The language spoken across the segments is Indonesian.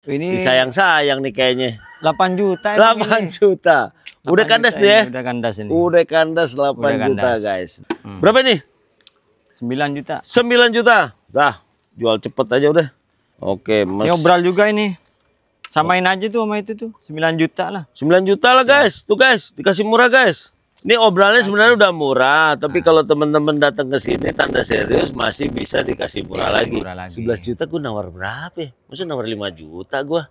Ini sayang sayang nih kayaknya. 8 juta. 8 ini. juta. Udah kandas deh. Ya? Udah kandas ini. Udah kandas 8 udah juta kandas. guys. Hmm. Berapa nih? 9 juta. 9 juta. Dah, jual cepet aja udah. Oke, Mas. Nyobral juga ini. Samain aja tuh sama itu tuh. 9 juta lah. 9 juta lah, guys. Ya. Tuh, guys, dikasih murah, guys. Ini obralnya sebenarnya udah murah, tapi nah. kalau teman-teman datang ke sini tanda serius masih bisa dikasih murah, ya, lagi. murah lagi. 11 juta gue nawar berapa ya? Maksudnya nawar 5 juta gue.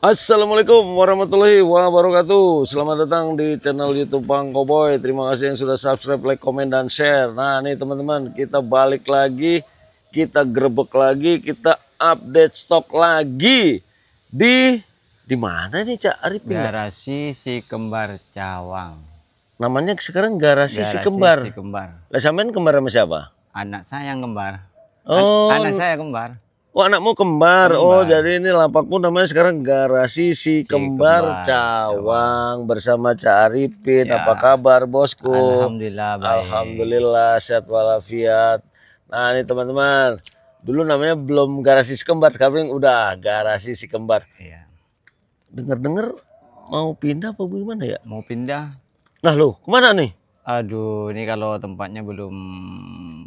Assalamualaikum warahmatullahi wabarakatuh Selamat datang di channel youtube Bang Koboy Terima kasih yang sudah subscribe, like, komen, dan share Nah ini teman-teman kita balik lagi Kita grebek lagi Kita update stok lagi Di di mana nih Cak Arif? Garasi Si Kembar Cawang Namanya sekarang Garasi, Garasi Si Kembar Si Kembar Lah kembar sama siapa? Anak saya yang kembar Oh An Anak saya kembar Oh anakmu kembar. Oh, kembar. Oh jadi ini lapakmu namanya sekarang garasi si, si kembar, kembar Cawang, bersama Cak Arifin. Ya. Apa kabar bosku? Alhamdulillah baik. Alhamdulillah sehat walafiat. Nah ini teman-teman. Dulu namanya belum garasi si kembar, sekarang udah garasi si kembar. Ya. Dengar-dengar mau pindah apa gimana ya? Mau pindah. Nah lu kemana nih? Aduh, ini kalau tempatnya belum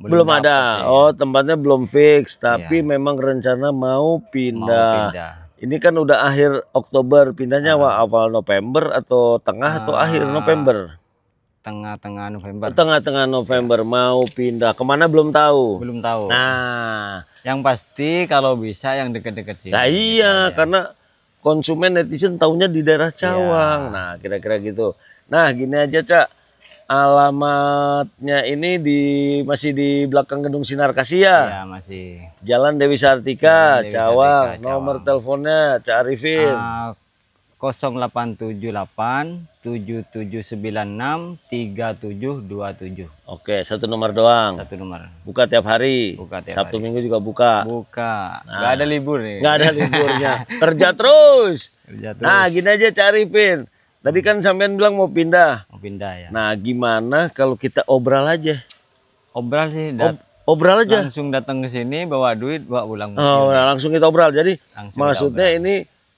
belum, belum ada. Sih. Oh, tempatnya belum fix, iya. tapi iya. memang rencana mau pindah. mau pindah. Ini kan udah akhir Oktober, pindahnya uh. awal November atau tengah uh. atau akhir ah. November? Tengah-tengah November. Tengah-tengah November iya. mau pindah kemana belum tahu. Belum tahu. Nah, yang pasti kalau bisa yang dekat-dekat sih. Nah, iya, ya. karena konsumen netizen tahunya di daerah iya. Cawang. Ya. Nah, kira-kira gitu. Nah, gini aja, Cak Alamatnya ini di masih di belakang gedung Sinar Kasia. Ya? Iya, masih. Jalan Dewi Sartika, Jalan Dewi Cawang. Sartika, Cawang. Nomor teleponnya Cak Arifin. Uh, 0878 7796 3727. Oke, satu nomor doang. Satu nomor. Buka tiap hari. Buka tiap Sabtu hari. Minggu juga buka. Buka. Nah, Gak ada libur nih. Gak ada liburnya. Kerja terus. Kerja nah, terus. Nah, gini aja cari pin. Tadi kan sampean bilang mau pindah pindah ya. Nah, gimana kalau kita obral aja? Obral sih. Ob obral aja. Langsung datang ke sini bawa duit, bawa ulang. Oh, nah, langsung kita obral. Jadi langsung maksudnya obral. ini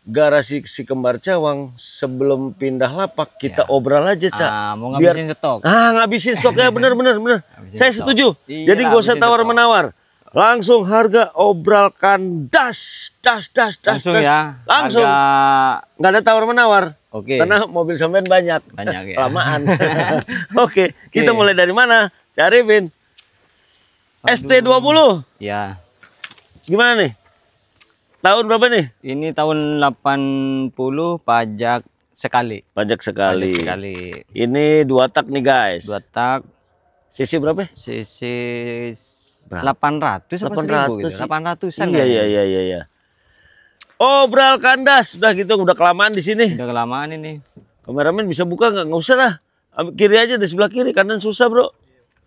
garasi si kembar cawang sebelum pindah lapak kita ya. obral aja cak ah, mau ngabisin Biar, stok ah ngabisin stok ya bener bener bener ngabisin saya stok. setuju iya, jadi gak usah tawar stok. menawar langsung harga obralkan das das das das langsung das. ya langsung harga... nggak ada tawar menawar Oke. Okay. Karena mobil sampean banyak. Banyak ya. Lamaan. Oke, okay. kita mulai dari mana? Cari Bin. ST20. Ya. Gimana nih? Tahun berapa nih? Ini tahun 80 pajak sekali. Pajak sekali. sekali. Ini dua tak nih guys. Dua tak. Sisi berapa? Sisi 800 800 800 an Iya iya iya iya. Obral oh, kandas. Udah gitu udah kelamaan di sini. Udah kelamaan ini. Kameramen bisa buka nggak? Nggak usah lah. Kiri aja di sebelah kiri, kanan susah, Bro.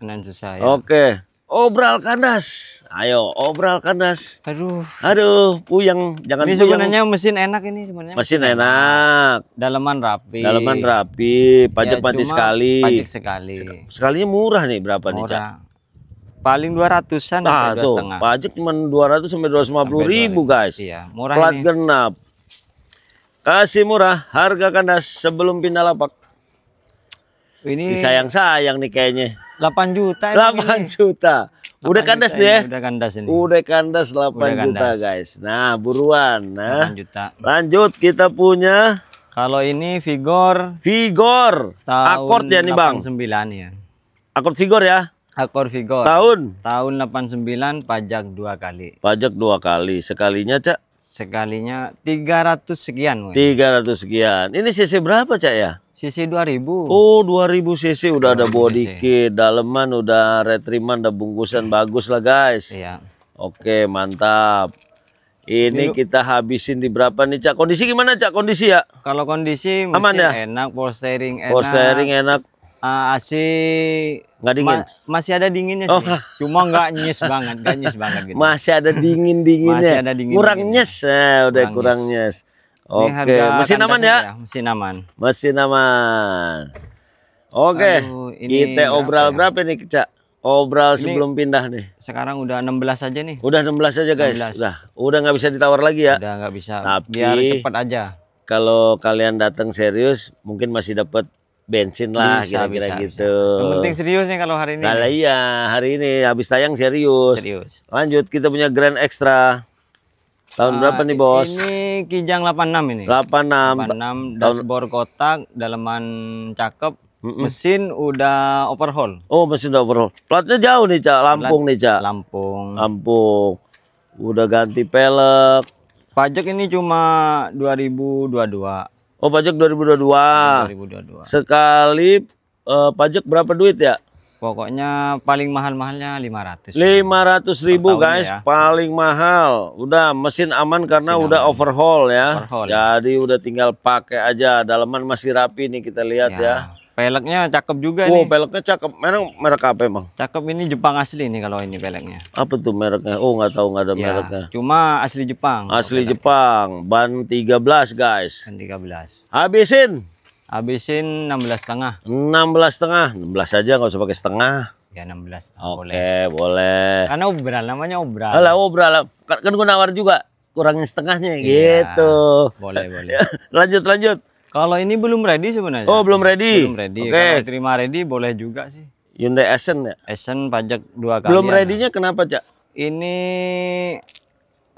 Kanan susah ya. Oke. Obral oh, kandas. Ayo, obral oh, kandas. Aduh. Aduh, puyeng. Jangan Ini puyeng. sebenarnya mesin enak ini sebenarnya. Mesin enak. dalaman rapi. Dalaman rapi, pajak ya, mati sekali. Pajak sekali. sekalinya murah nih berapa murah. nih, Cak? paling 200-an nah, setengah. Pajak cuma 200 sampai 250 sampai ribu, ribu guys. Iya, murah Plat ini. genap. Kasih murah, harga kandas sebelum pindah lapak. Ini sayang sayang nih kayaknya. 8 juta 8 ini. juta. Udah kandas juta ya Ini, udah kandas ini. Udah kandas 8 udah kandas. juta, guys. Nah, buruan. Nah. 8 juta. Lanjut kita punya kalau ini Vigor. Vigor. Akord ya nih, Bang. 9 ya. Akord Vigor ya. Akor Vigor. Tahun? Tahun 89 pajak dua kali. Pajak dua kali. Sekalinya, Cak? Sekalinya 300 sekian. Tiga 300 sekian. Ini CC berapa, Cak ya? CC 2000. Oh, 2000 CC udah ada body CC. kit, daleman udah retriman, udah bungkusan iya. bagus lah, guys. Iya. Oke, mantap. Ini Yuk. kita habisin di berapa nih Cak? Kondisi gimana Cak? Kondisi ya? Kalau kondisi mesin Aman ya? enak, power enak. Power steering enak, uh, eh, AC nggak dingin ma masih ada dinginnya sih oh. cuma nggak nyes banget nggak nyes banget gitu masih ada dingin dinginnya masih ada dingin kurang nyes eh, udah kurang, kurang nyes, Oke, okay. mesin aman ya? masih ya? Mesin aman. Mesin aman. Oke. Okay. Kita obral berapa, ya? berapa nih, Cak? Obral ini sebelum pindah nih. Sekarang udah 16 aja nih. Udah 16 aja, guys. 16. Udah, udah nggak bisa ditawar lagi ya. Udah nggak bisa. Tapi, biar cepat aja. Kalau kalian datang serius, mungkin masih dapat bensin lah kira-kira gitu. Bisa. Yang penting serius nih kalau hari ini. Nah, iya, hari ini habis tayang serius. Serius. Lanjut kita punya Grand Extra. Tahun nah, berapa nih, Bos? Ini Kijang 86 ini. 86. 86 dashboard kotak, dalaman cakep, Mm -mm. Mesin udah overhaul. Oh, mesin udah overhaul. Platnya jauh nih, Cak. Lampung Plat, nih, Cak. Lampung. Lampung. Udah ganti pelek. Pajak ini cuma 2022. Oh, pajak 2022. 2022. Sekali uh, pajak berapa duit ya? Pokoknya paling mahal-mahalnya 500. 500 ribu guys, ya. paling mahal. Udah mesin aman karena mesin udah aman. overhaul ya. Overhaul. Ya. Jadi udah tinggal pakai aja. Dalaman masih rapi nih kita lihat ya. ya. Peleknya cakep juga wow, nih. peleknya cakep. Memang merek apa emang? Cakep ini Jepang asli nih kalau ini peleknya. Apa tuh mereknya? Oh, nggak tahu nggak ada ya, mereknya. Cuma asli Jepang. Asli Jepang. Ban 13, guys. Ban 13. Habisin. Habisin 16 setengah. 16 setengah. 16 aja nggak usah pakai setengah. Ya 16 ah, Oke, boleh. boleh. Karena obral namanya obral. Alah, obral. Kan, kan gue nawar juga kurangin setengahnya ya, gitu. Boleh, boleh. lanjut, lanjut. Kalau ini belum ready sebenarnya. Oh, belum ready. Belum ready. Oke. Okay. Kalau terima ready boleh juga sih. Hyundai Accent ya? Accent pajak dua kali. Belum ready-nya kenapa, Cak? Ini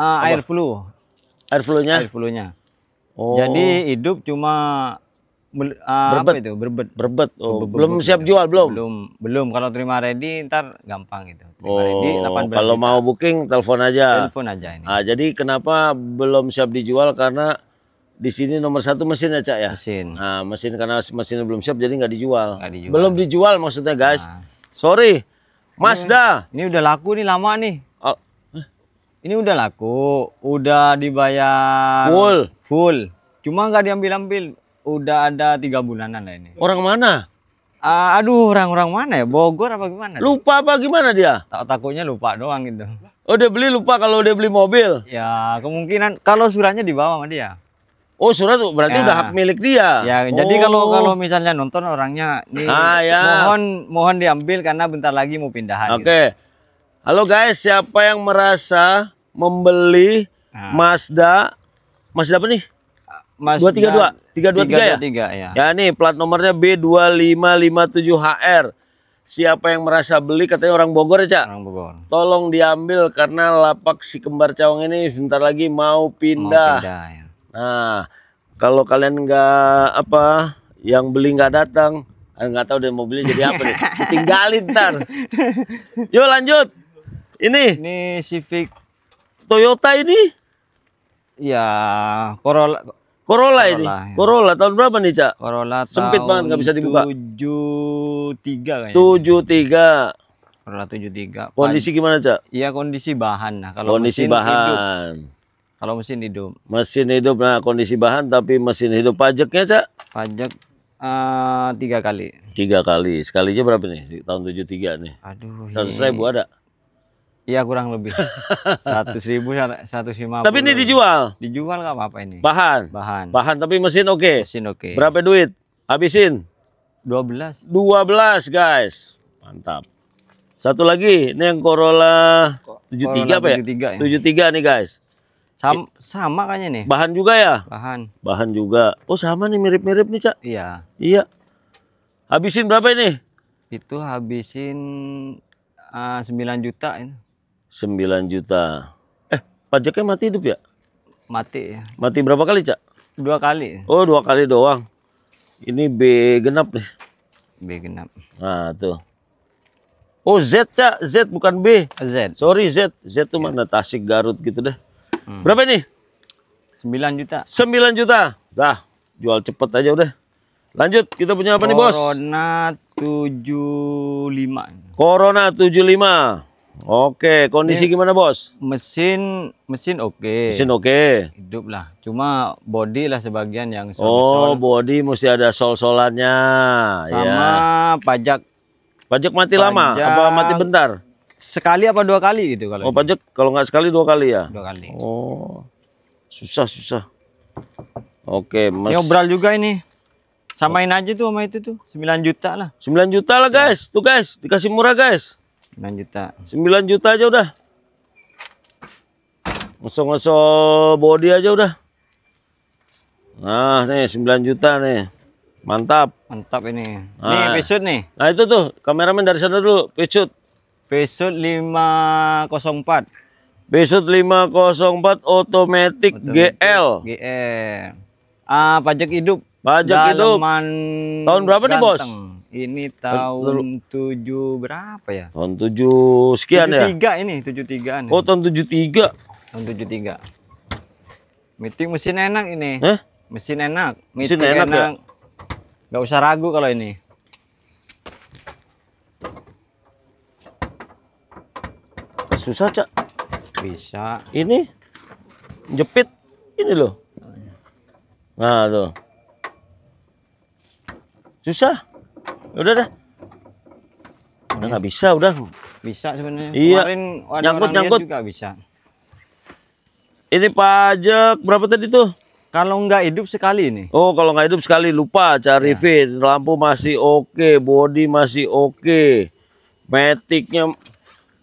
uh, air flu. Air flu-nya? Air flu-nya. Oh. Jadi hidup cuma uh, berbet. apa itu? Berbet. Berbet. Oh, berbet. belum siap jual belum? Belum. Belum. Kalau terima ready ntar gampang gitu. Terima oh, ready 18 Kalau mau booking telepon aja. Telepon aja ini. Ah, jadi kenapa belum siap dijual karena di sini nomor satu mesin ya cak ya mesin nah, mesin karena mesinnya belum siap jadi nggak dijual. dijual belum dijual maksudnya guys nah. sorry Mazda ini, ini udah laku nih lama nih oh. ini udah laku udah dibayar full full cuma nggak diambil ambil udah ada tiga bulanan lah ini orang mana uh, aduh orang-orang mana ya Bogor apa gimana lupa apa gimana dia tak takutnya lupa doang gitu oh dia beli lupa kalau dia beli mobil ya kemungkinan kalau suratnya dibawa sama dia Oh surat berarti ya. udah hak milik dia. Ya oh. jadi kalau oh. kalau misalnya nonton orangnya ini ah, ya. mohon mohon diambil karena bentar lagi mau pindahan. Gitu. Oke. Okay. Gitu. Halo guys siapa yang merasa membeli nah. Mazda Mazda apa nih? Mazda ya? Tiga dua tiga. ya? ya. Ya nih plat nomornya B2557HR. Siapa yang merasa beli katanya orang Bogor ya, Cak? Orang Bogor. Tolong diambil karena lapak si kembar cawang ini sebentar lagi mau pindah. Mau pindah ya. Nah, kalau kalian nggak apa yang beli nggak datang, eh, nggak tahu deh mobilnya jadi apa nih? Tinggalin ntar. Yuk lanjut. Ini. Ini Civic Toyota ini. Ya, Corolla Corolla, Corolla ini. Ya. Corolla tahun berapa nih, Cak? Corolla sempit banget nggak bisa dibuka. Tujuh tiga kayaknya. tiga. Corolla tujuh tiga. Kondisi gimana, Cak? Iya, kondisi bahan. Nah, kalau kondisi bahan. Hidup kalau mesin hidup. Mesin hidup, nah kondisi bahan tapi mesin hidup pajaknya cak? Pajak uh, tiga kali. Tiga kali, sekali aja berapa nih? Tahun tujuh tiga nih. Aduh. Seratus ribu ada? Iya kurang lebih. Seratus ribu, seratus lima. Tapi ini dijual? Dijual nggak apa-apa ini. Bahan? Bahan. Bahan tapi mesin oke. Okay. Mesin oke. Okay. Berapa duit? Habisin? Dua belas. Dua belas guys. Mantap. Satu lagi, ini yang Corolla tujuh tiga apa ya? Tujuh ya? 73 nih guys. Sam sama kayaknya nih. Bahan juga ya? Bahan. Bahan juga. Oh, sama nih mirip-mirip nih, Cak. Iya. Iya. Habisin berapa ini? Itu habisin uh, ah, 9 juta ini. 9 juta. Eh, pajaknya mati hidup ya? Mati ya. Mati berapa kali, Cak? Dua kali. Oh, dua kali doang. Ini B genap nih. B genap. Nah, tuh. Oh, Z, Cak. Z bukan B. Z. Sorry, Z. Z tuh ya. mana Tasik Garut gitu deh. Hmm. Berapa nih? 9 juta. 9 juta. Dah, jual cepet aja udah. Lanjut, kita punya apa Corona nih, Bos? Corona 75. Corona 75. Oke, kondisi Ini gimana, Bos? Mesin mesin oke. Okay. Mesin oke. Okay. Hidup lah. Cuma body lah sebagian yang sol, -sol. Oh, body mesti ada sol-solannya. Sama ya. pajak. Pajak mati pajak, lama apa mati bentar? sekali apa dua kali gitu kalau? Oh pajak kalau nggak sekali dua kali ya? Dua kali. Oh susah susah. Oke mas. yang obral juga ini. Samain aja tuh sama itu tuh 9 juta lah. 9 juta lah guys, ya. tuh guys dikasih murah guys. 9 juta. 9 juta aja udah. ngosong-ngosong body aja udah. Nah, nih 9 juta nih. Mantap. Mantap ini. Nah. Nih pecut nih. Nah, itu tuh kameramen dari sana dulu, pecut. Besut 504. Besut 504 otomatis GL. GL. Ah, pajak hidup. Pajak Daleman hidup. Tahun berapa ganteng. nih, Bos? Ini tahun 7 berapa ya? Tahun 7 sekian 73 ya? 73 ini, 73 an ya. Oh, tahun 73. Tahun 73. Meeting mesin enak ini. Eh? Mesin enak. Meeting mesin enak. enak. Ya? Gak usah ragu kalau ini. susah cak bisa ini jepit ini loh nah tuh susah udah dah udah nggak bisa udah bisa sebenarnya iya kemarin ada nyangkut nyangkut juga bisa ini pajak berapa tadi tuh kalau nggak hidup sekali ini. Oh, kalau nggak hidup sekali lupa cari ya. fit. Lampu masih oke, okay, body masih oke, okay. metiknya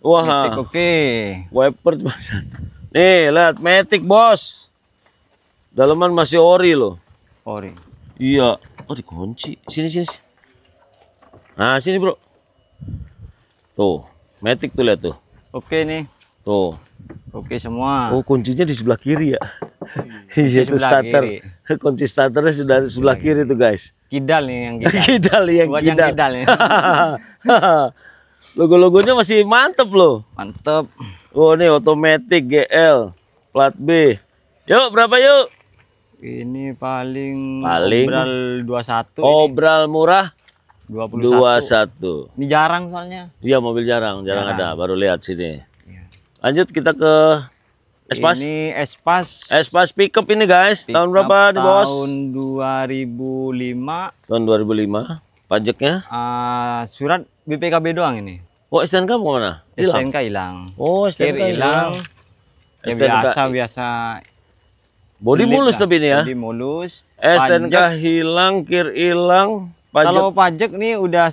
Wah. oke. Okay. Wiper satu. Nih, lihat Matic, Bos. Dalaman masih ori loh. Ori. Iya. Oh, dikunci. Sini, sini. Nah, sini, Bro. Tuh, Matic tuh lihat tuh. Oke nih. Tuh. Oke semua. Oh, kuncinya di sebelah kiri ya. Iya, iya itu starter. Kiri. Kunci starternya sudah di sebelah iya, kiri iya. tuh, guys. Kidal nih yang kidal. kidal yang Buat kidal. Yang kidal Logo-logonya masih mantep loh. Mantep. Oh ini otomatis GL plat B. Yuk berapa yuk? Ini paling paling obral 21. Obral ini. murah 21. 21. Ini jarang soalnya. Iya mobil jarang, jarang, jarang. ada. Baru lihat sini. Iya. Lanjut kita ke Espas. Ini Espas. Espas pickup ini guys. Pick tahun berapa nih bos? Tahun 2005. Tahun 2005. Pajaknya? Uh, surat BPKB doang ini. Oh, STNK mau mana? STNK hilang. Oh, STNK hilang. Ya biasa biasa. Bodi mulus lah. tapi ini ya. Body mulus. STNK hilang, kir hilang. Kalau pajak nih udah